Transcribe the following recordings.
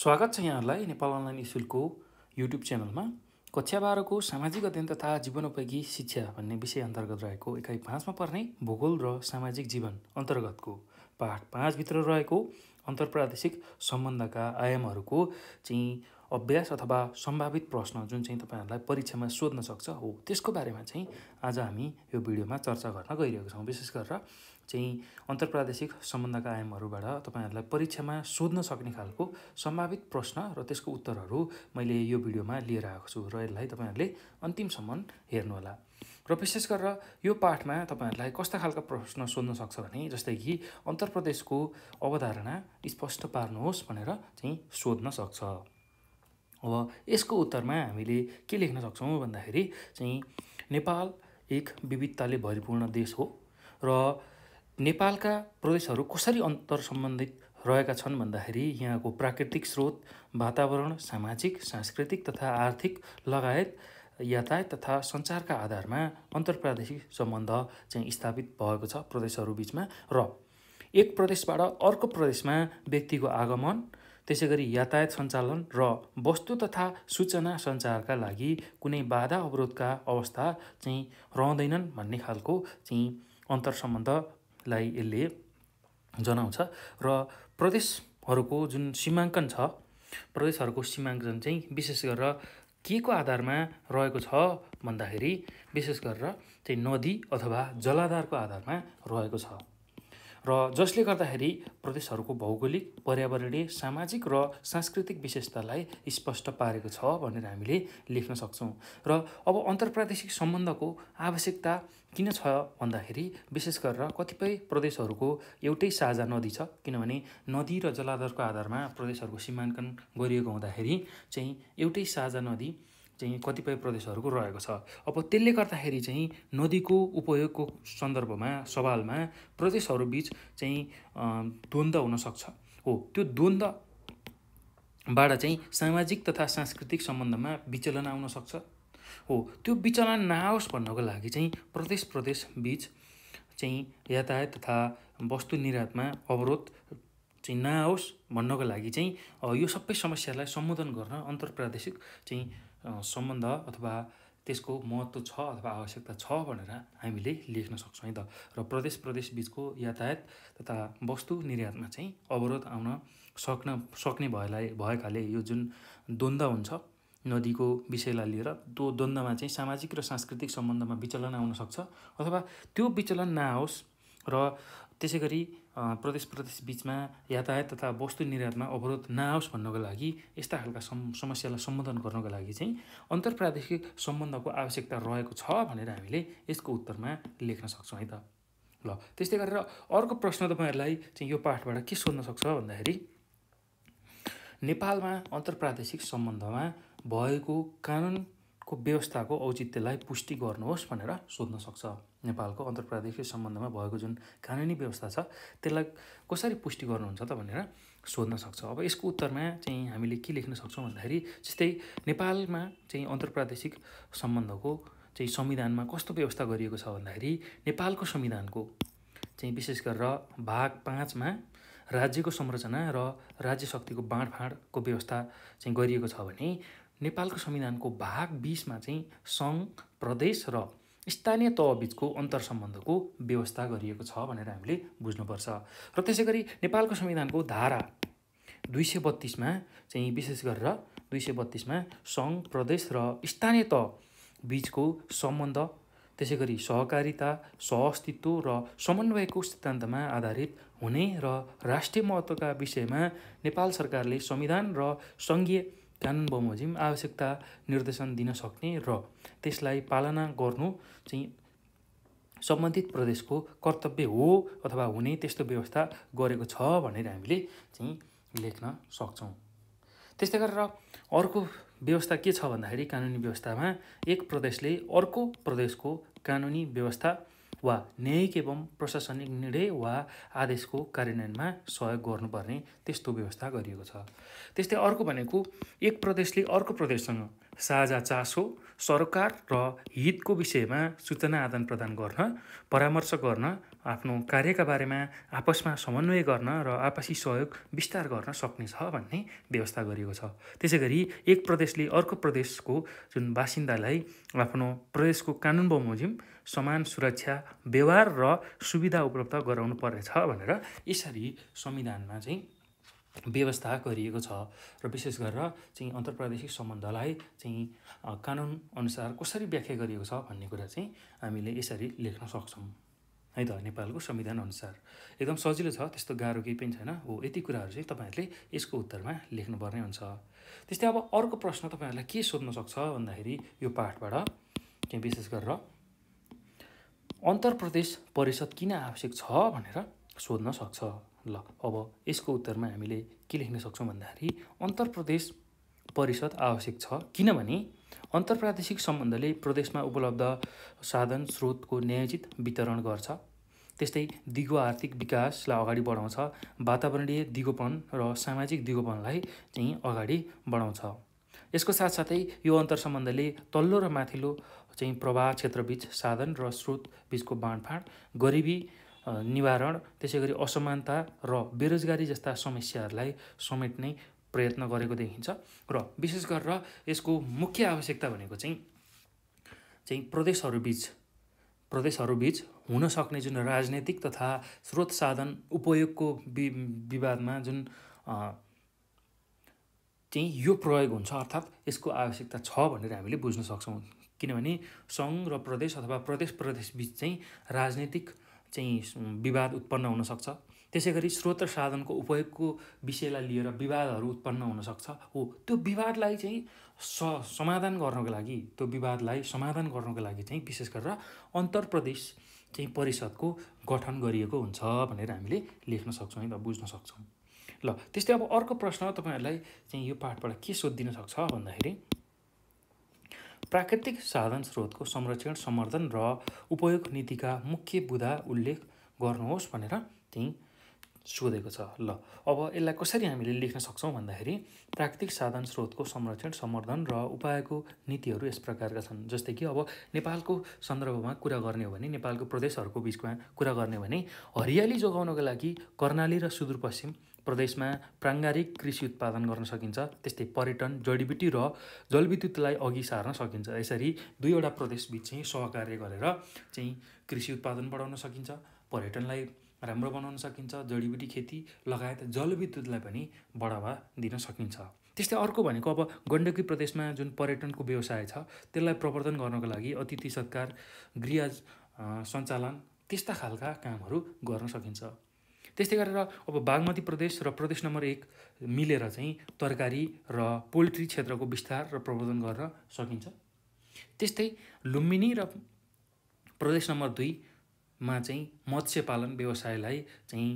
स्वागत छ यहाँहरूलाई नेपाल अनलाइन स्कुलको युट्युब च्यानलमा कक्षा बाह्रको सामाजिक अध्ययन तथा जीवनोपयोगी शिक्षा भन्ने विषय अन्तर्गत रहेको एकाइ पाँचमा पर्ने भूगोल र सामाजिक जीवन अन्तर्गतको पाठ पाँचभित्र रहेको अन्तर्प्रादेशिक सम्बन्धका आयामहरूको चाहिँ अभ्यास अथवा सम्भावित प्रश्न जुन चाहिँ तपाईँहरूलाई परीक्षामा सोध्न सक्छ हो त्यसको बारेमा चाहिँ आज हामी यो भिडियोमा चर्चा गर्न गइरहेको छौँ विशेष गरेर चाहिँ अन्तर्प्रादेशिक सम्बन्धका आयामहरूबाट तपाईँहरूलाई परीक्षामा सोध्न सक्ने खालको सम्भावित प्रश्न र त्यसको उत्तरहरू मैले यो भिडियोमा लिएर आएको छु र यसलाई तपाईँहरूले अन्तिमसम्म हेर्नुहोला र विशेष गरेर यो पाठमा तपाईँहरूलाई कस्ता खालका प्रश्न सोध्न सक्छ भने जस्तै कि अन्तर्प्रदेशको अवधारणा स्पष्ट पार्नुहोस् भनेर चाहिँ सोध्न सक्छ अब यसको उत्तरमा हामीले के लेख्न सक्छौँ भन्दाखेरि चाहिँ नेपाल एक विविधताले भरिपूर्ण देश हो र नेपालका प्रदेशहरू कसरी अन्तर सम्बन्धित रहेका छन् भन्दाखेरि यहाँको प्राकृतिक स्रोत वातावरण सामाजिक सांस्कृतिक तथा आर्थिक लगायत यातायात तथा सञ्चारका आधारमा अन्तर्प्रादेशिक सम्बन्ध चाहिँ स्थापित भएको छ प्रदेशहरू बिचमा र एक प्रदेशबाट अर्को प्रदेशमा व्यक्तिको आगमन त्यसै गरी यातायात सञ्चालन र वस्तु तथा सूचना सञ्चारका लागि कुनै बाधा अवरोधका अवस्था चाहिँ रहँदैनन् भन्ने खालको चाहिँ अन्तर सम्बन्धलाई यसले जनाउँछ र प्रदेशहरूको जुन सीमाङ्कन छ प्रदेशहरूको सीमाङ्कन चाहिँ विशेष गरेर के को आधारमा रहेको छ भन्दाखेरि विशेष गरेर चाहिँ नदी अथवा जलाधारको आधारमा रहेको छ र जसले गर्दाखेरि प्रदेशहरूको भौगोलिक पर्यावरणीय सामाजिक र सांस्कृतिक विशेषतालाई स्पष्ट पारेको छ भनेर हामीले लेख्न सक्छौँ र अब अन्तर्प्रादेशिक सम्बन्धको आवश्यकता किन छ भन्दाखेरि विशेष गरेर कतिपय प्रदेशहरूको एउटै साझा नदी छ किनभने नदी र जलाधारको आधारमा प्रदेशहरूको सीमाङ्कन गरिएको हुँदाखेरि चाहिँ एउटै साझा नदी चाहिँ कतिपय प्रदेशहरूको रहेको छ अब त्यसले गर्दाखेरि चाहिँ नदीको उपयोगको सन्दर्भमा सवालमा प्रदेशहरूबिच चाहिँ द्वन्द्व हुनसक्छ हो त्यो द्वन्दबाट चाहिँ सामाजिक तथा सांस्कृतिक सम्बन्धमा विचलन आउन सक्छ हो त्यो विचलन नआओस् भन्नको लागि चाहिँ प्रदेश प्रदेश बिच चाहिँ यातायात तथा वस्तु निर्यातमा अवरोध चाहिँ नआओस् भन्नको लागि चाहिँ यो सबै समस्यालाई सम्बोधन गर्न अन्तर्प्रादेशिक चाहिँ सम्बन्ध अथवा त्यसको महत्त्व छ अथवा आवश्यकता छ भनेर हामीले लेख्न सक्छौँ है त र प्रदेश प्रदेश बिचको यातायात तथा वस्तु निर्यातमा चाहिँ अवरोध आउन सक्न सक्ने भएलाई भएकाले यो जुन द्वन्द्व हुन्छ नदीको विषयलाई लिएर त्यो द्वन्द्वमा चाहिँ सामाजिक र सांस्कृतिक सम्बन्धमा विचलन आउन सक्छ अथवा त्यो विचलन नआओस् र त्यसै गरी प्रदेश प्रदेश बिचमा यातायात तथा वस्तु निर्यातमा अवरोध नआओस् भन्नको लागि यस्ता खालका सम समस्यालाई सम्बोधन गर्नको लागि चाहिँ अन्तर्प्रादेशिक सम्बन्धको आवश्यकता रहेको छ भनेर हामीले यसको उत्तरमा लेख्न सक्छौँ है त ल त्यस्तै गरेर अर्को प्रश्न तपाईँहरूलाई चाहिँ यो पाठबाट के सोध्न सक्छ भन्दाखेरि नेपालमा अन्तर्प्रादेशिक सम्बन्धमा भएको कानुन को व्यवस्थाको औचित्यलाई पुष्टि गर्नुहोस् भनेर सोध्न सक्छ नेपालको अन्तर्प्रादेशिक सम्बन्धमा भएको जुन कानुनी व्यवस्था छ त्यसलाई कसरी पुष्टि गर्नुहुन्छ त भनेर सोध्न सक्छ अब यसको उत्तरमा चाहिँ हामीले के लेख्न सक्छौँ भन्दाखेरि जस्तै नेपालमा चाहिँ अन्तर्प्रादेशिक सम्बन्धको चाहिँ संविधानमा कस्तो व्यवस्था गरिएको छ भन्दाखेरि नेपालको संविधानको चाहिँ विशेष गरेर भाग पाँचमा राज्यको संरचना र राज्य शक्तिको बाँडफाँडको व्यवस्था चाहिँ गरिएको छ भने नेपालको संविधानको भाग बिसमा चाहिँ सङ्घ प्रदेश र स्थानीय तहबिचको अन्तरसम्बन्धको व्यवस्था गरिएको छ भनेर हामीले बुझ्नुपर्छ र त्यसै गरी नेपालको संविधानको धारा दुई सय बत्तिसमा चाहिँ विशेष गरेर दुई सय बत्तिसमा सङ्घ प्रदेश र स्थानीय तह बिचको सम्बन्ध त्यसै गरी सहकारिता सहअस्तित्व र समन्वयको सिद्धान्तमा आधारित हुने र राष्ट्रिय महत्त्वका विषयमा नेपाल सरकारले संविधान र सङ्घीय कानुन बमोजिम आवश्यकता निर्देशन दिन सक्ने र त्यसलाई पालना गर्नु चाहिँ सम्बन्धित प्रदेशको कर्तव्य हो अथवा हुने त्यस्तो व्यवस्था गरेको छ भनेर हामीले चाहिँ लेख्न सक्छौँ त्यस्तै गरेर अर्को व्यवस्था के छ भन्दाखेरि कानुनी व्यवस्थामा एक प्रदेशले अर्को प्रदेशको कानुनी व्यवस्था वा न्यायिक एवं प्रशासनिक निर्णय वा आदेशको कार्यान्वयनमा सहयोग गर्नुपर्ने त्यस्तो व्यवस्था गरिएको छ त्यस्तै अर्को भनेको एक प्रदेशले अर्को प्रदेशसँग साझा चासो सरकार र हितको विषयमा सूचना आदान प्रदान गर्न परामर्श गर्न आफ्नो कार्यका बारेमा आपसमा समन्वय गर्न र आपसी सहयोग विस्तार गर्न सक्नेछ भन्ने व्यवस्था गरिएको छ त्यसै गरी एक प्रदेशले अर्को प्रदेशको जुन बासिन्दालाई आफ्नो प्रदेशको कानुन बमोजिम समान सुरक्षा व्यवहार र सुविधा उपलब्ध गराउनु पर्नेछ भनेर यसरी संविधानमा चाहिँ व्यवस्था गरिएको छ र विशेष गरेर चाहिँ अन्तर्प्रादेशिक सम्बन्धलाई चाहिँ कानुनअनुसार कसरी व्याख्या गरिएको छ भन्ने कुरा चाहिँ हामीले यसरी लेख्न सक्छौँ है त नेपालको संविधानअनुसार एकदम सजिलो छ त्यस्तो गाह्रो केही पनि छैन हो यति कुराहरू चाहिँ तपाईँहरूले यसको उत्तरमा लेख्नुपर्ने हुन्छ त्यस्तै अब अर्को प्रश्न तपाईँहरूलाई के सोध्न सक्छ भन्दाखेरि यो पाठबाट के विशेष गरेर अन्तर्प्रदेश परिषद किन आवश्यक छ भनेर सोध्न सक्छ ल अब यसको उत्तरमा हामीले के लेख्न सक्छौँ भन्दाखेरि अन्तर प्रदेश परिषद आवश्यक छ किनभने अन्तर्प्रादेशिक सम्बन्धले प्रदेशमा उपलब्ध साधन स्रोतको न्यायोजित वितरण गर्छ त्यस्तै दिगो आर्थिक विकासलाई अगाडि बढाउँछ वातावरणीय दिगोपन र सामाजिक दिगोपनलाई चाहिँ अगाडि बढाउँछ यसको साथसाथै यो अन्तर सम्बन्धले तल्लो र माथिल्लो चाहिँ प्रवाह क्षेत्रबीच साधन र स्रोत बिचको बाँडफाँड गरिबी निवारण त्यसै गरी असमानता र बेरोजगारी जस्ता समस्याहरूलाई समेट्ने प्रयत्न गरेको देखिन्छ र विशेष गरेर यसको मुख्य आवश्यकता भनेको चाहिँ चाहिँ प्रदेशहरूबिच प्रदेशहरूबिच हुन सक्ने जुन राजनैतिक तथा स्रोत साधन उपयोगको विवादमा जुन चाहिँ यो प्रयोग हुन्छ अर्थात् यसको आवश्यकता छ भनेर हामीले बुझ्न सक्छौँ किनभने सङ्घ र प्रदेश अथवा प्रदेश प्रदेशबिच चाहिँ राजनैतिक चाहिँ विवाद उत्पन्न हुनसक्छ त्यसै गरी स्रोत साधनको उपयोगको विषयलाई लिएर विवादहरू उत्पन्न हुनसक्छ हो त्यो विवादलाई चाहिँ स समाधान गर्नको लागि त्यो विवादलाई समाधान गर्नको लागि चाहिँ विशेष गरेर अन्तर प्रदेश चाहिँ परिषदको गठन गरिएको हुन्छ भनेर हामीले लेख्न सक्छौँ है त बुझ्न सक्छौँ ल त्यस्तै अब अर्को प्रश्न तपाईँहरूलाई चाहिँ यो पाठबाट के सोधिदिन सक्छ भन्दाखेरि प्राकृतिक साधन स्रोतको संरक्षण सम्वर्धन र उपयोग नीतिका मुख्य बुधा उल्लेख गर्नुहोस् भनेर त्यहीँ सोधेको छ ल अब यसलाई कसरी हामीले लेख्न सक्छौँ भन्दाखेरि प्राकृतिक साधन स्रोतको संरक्षण सम्वर्धन र उपायको नीतिहरू यस प्रकारका छन् जस्तै कि अब नेपालको सन्दर्भमा कुरा गर्ने हो भने नेपालको प्रदेशहरूको बिचमा कुरा गर्ने हो भने हरियाली जोगाउनको लागि कर्णाली र सुदूरपश्चिम प्रदेशमा प्राङ्गारिक कृषि उत्पादन गर्न सकिन्छ त्यस्तै पर्यटन जडीबुटी र जलविद्युतलाई अघि सार्न सकिन्छ यसरी दुईवटा प्रदेशबिच चाहिँ सहकार्य गरेर चाहिँ कृषि उत्पादन बढाउन सकिन्छ पर्यटनलाई राम्रो बनाउन सकिन्छ जडीबुटी खेती लगायत जलविद्युतलाई पनि बढावा दिन सकिन्छ त्यस्तै अर्को भनेको अब गण्डकी प्रदेशमा जुन पर्यटनको व्यवसाय छ त्यसलाई प्रवर्धन गर्नको लागि अतिथि सत्कार गृह सञ्चालन त्यस्ता खालका कामहरू गर्न सकिन्छ त्यस्तै गरेर अब बागमती प्रदेश र प्रदेश नम्बर एक मिलेर चाहिँ तरकारी र पोल्ट्री क्षेत्रको विस्तार र प्रवर्धन गर्न सकिन्छ त्यस्तै लुम्बिनी र प्रदेश नम्बर दुईमा चाहिँ मत्स्य पालन व्यवसायलाई चाहिँ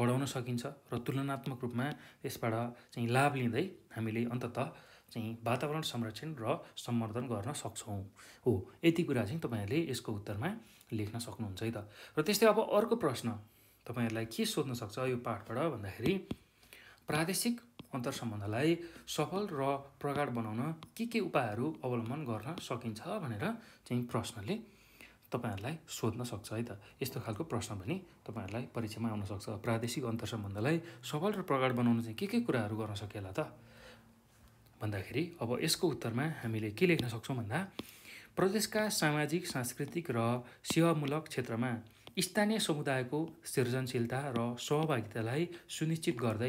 बढाउन सकिन्छ र तुलनात्मक रूपमा यसबाट चाहिँ लाभ लिँदै हामीले अन्तत चाहिँ वातावरण संरक्षण र सम्वर्धन गर्न सक्छौँ हो यति कुरा चाहिँ तपाईँहरूले यसको उत्तरमा लेख्न सक्नुहुन्छ है त र त्यस्तै अब अर्को प्रश्न तपाईँहरूलाई के सोध्न सक्छ यो पाठबाट भन्दाखेरि प्रादेशिक अन्तर सम्बन्धलाई सफल र प्रगाड बनाउन के के उपायहरू अवलम्बन गर्न सकिन्छ भनेर चाहिँ प्रश्नले तपाईँहरूलाई सोध्न सक्छ है त यस्तो खालको प्रश्न पनि तपाईँहरूलाई परीक्षामा आउन सक्छ प्रादेशिक अन्तर सम्बन्धलाई सफल र प्रगाड बनाउन चाहिँ के के कुराहरू गर्न सकिएला त भन्दाखेरि अब यसको उत्तरमा हामीले के लेख्न सक्छौँ भन्दा प्रदेशका सामाजिक सांस्कृतिक र सेवामूलक क्षेत्रमा स्थानीय समुदायको सृजनशीलता र सहभागितालाई सुनिश्चित गर्दै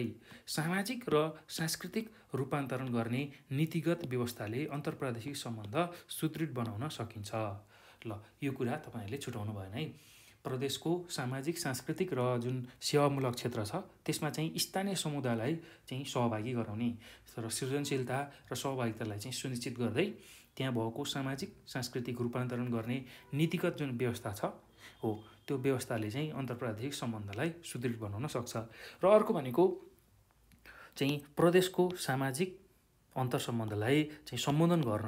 सामाजिक र सांस्कृतिक रूपान्तरण गर्ने नीतिगत व्यवस्थाले अन्तर्प्रादेशिक सम्बन्ध सुदृढ बनाउन सकिन्छ ल यो कुरा तपाईँहरूले छुट्याउनु भएन है प्रदेशको सामाजिक सांस्कृतिक र जुन सेवामूलक क्षेत्र छ त्यसमा चाहिँ स्थानीय समुदायलाई चाहिँ सहभागी गराउने र सृजनशीलता र सहभागितालाई चाहिँ सुनिश्चित गर्दै त्यहाँ भएको सामाजिक सांस्कृतिक रूपान्तरण गर्ने नीतिगत जुन व्यवस्था छ हो त्यो व्यवस्थाले चाहिँ अन्तर्प्रादेशिक सम्बन्धलाई सुदृढ बनाउन सक्छ र अर्को भनेको चाहिँ प्रदेशको सामाजिक अन्तरसम्बन्धलाई चाहिँ सम्बोधन गर्न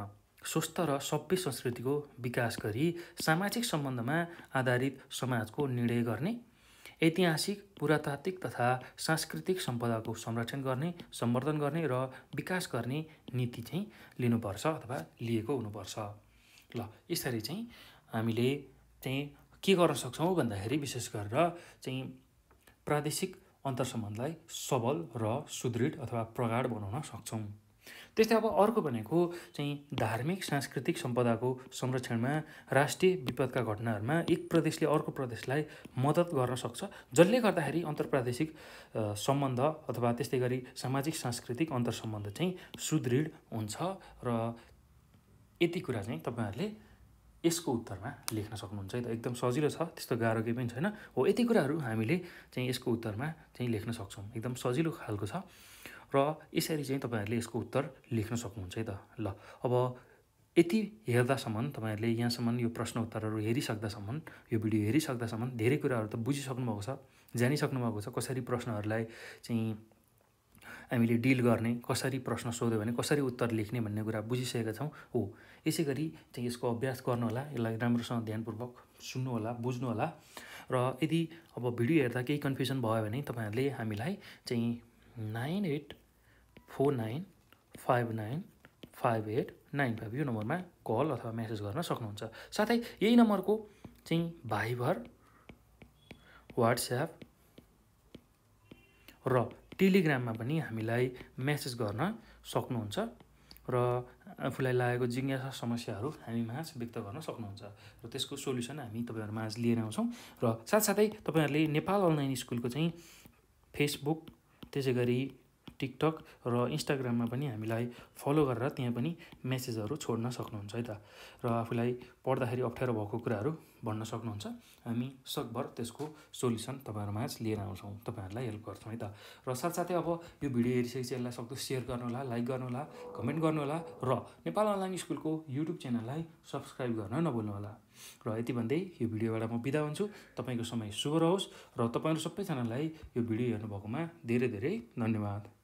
स्वस्थ र सभ्य संस्कृतिको विकास गरी सामाजिक सम्बन्धमा आधारित समाजको निर्णय गर्ने ऐतिहासिक पुरातात्विक तथा सांस्कृतिक सम्पदाको संरक्षण गर्ने सम्वर्धन गर्ने र विकास गर्ने नीति चाहिँ लिनुपर्छ अथवा लिएको हुनुपर्छ ल यसरी चाहिँ हामीले चाहिँ के गर्न सक्छौँ भन्दाखेरि विशेष गरेर चाहिँ प्रादेशिक अन्तर्सम्बन्धलाई सबल र सुदृढ अथवा प्रगाढ बनाउन सक्छौँ त्यस्तै अब अर्को भनेको चाहिँ धार्मिक सांस्कृतिक सम्पदाको संरक्षणमा राष्ट्रिय विपदका घटनाहरूमा एक प्रदेशले अर्को प्रदेशलाई मद्दत गर्न सक्छ जसले गर्दाखेरि अन्तर्प्रादेशिक सम्बन्ध अथवा त्यस्तै गरी सामाजिक सांस्कृतिक अन्तर्सम्बन्ध चाहिँ सुदृढ हुन्छ र यति कुरा चाहिँ तपाईँहरूले यसको उत्तरमा लेख्न सक्नुहुन्छ है त एकदम सजिलो छ त्यस्तो गाह्रो केही पनि छैन हो यति कुराहरू हामीले चाहिँ यसको उत्तरमा चाहिँ लेख्न सक्छौँ एकदम सजिलो खालको छ र यसरी चाहिँ तपाईँहरूले यसको उत्तर लेख्न सक्नुहुन्छ है त ल अब यति हेर्दासम्म तपाईँहरूले यहाँसम्म यो प्रश्न उत्तरहरू हेरिसक्दासम्म यो भिडियो हेरिसक्दासम्म धेरै कुराहरू त बुझिसक्नु भएको छ जानिसक्नु भएको छ कसरी प्रश्नहरूलाई चाहिँ हामीले डिल गर्ने कसरी प्रश्न सोध्यो भने कसरी उत्तर लेख्ने भन्ने कुरा बुझिसकेका छौँ हो यसै गरी चाहिँ यसको अभ्यास गर्नुहोला यसलाई राम्रोसँग ध्यानपूर्वक सुन्नुहोला बुझ्नुहोला र यदि अब भिडियो हेर्दा केही कन्फ्युजन भयो भने तपाईँहरूले हामीलाई चाहिँ nine eight four nine five nine five eight nine five यो नम्बरमा कल अथवा म्यासेज गर्न सक्नुहुन्छ साथै यही नम्बरको चाहिँ भाइबर वाट्सएप र टेलिग्राममा पनि हामीलाई म्यासेज गर्न सक्नुहुन्छ र आफूलाई लागेको जिज्ञासा समस्याहरू हामी माझ व्यक्त गर्न सक्नुहुन्छ र त्यसको सोल्युसन हामी तपाईँहरू माझ लिएर आउँछौँ र साथसाथै तपाईँहरूले नेपाल अनलाइन स्कुलको चाहिँ फेसबुक त्यसै गरी टिकटक र इन्स्टाग्राममा पनि हामीलाई फलो गरेर त्यहाँ पनि मेसेजहरू छोड्न सक्नुहुन्छ है त र आफूलाई पढ्दाखेरि अप्ठ्यारो भएको कुराहरू भन्न सक्नुहुन्छ हामी सकभर त्यसको सोल्युसन तपाईँहरूमा लिएर आउँछौँ तपाईँहरूलाई हेल्प गर्छौँ है त र साथसाथै अब यो भिडियो हेरिसकेपछि यसलाई सक्दो सेयर गर्नुहोला लाइक गर्नुहोला कमेन्ट गर्नुहोला र नेपाल अनलाइन स्कुलको युट्युब च्यानललाई सब्सक्राइब गर्न नभुल्नुहोला र यति भन्दै यो भिडियोबाट म बिदा हुन्छु तपाईँको समय शुभ रहोस् र तपाईँहरू सबैजनालाई यो भिडियो हेर्नुभएकोमा धेरै धेरै धन्यवाद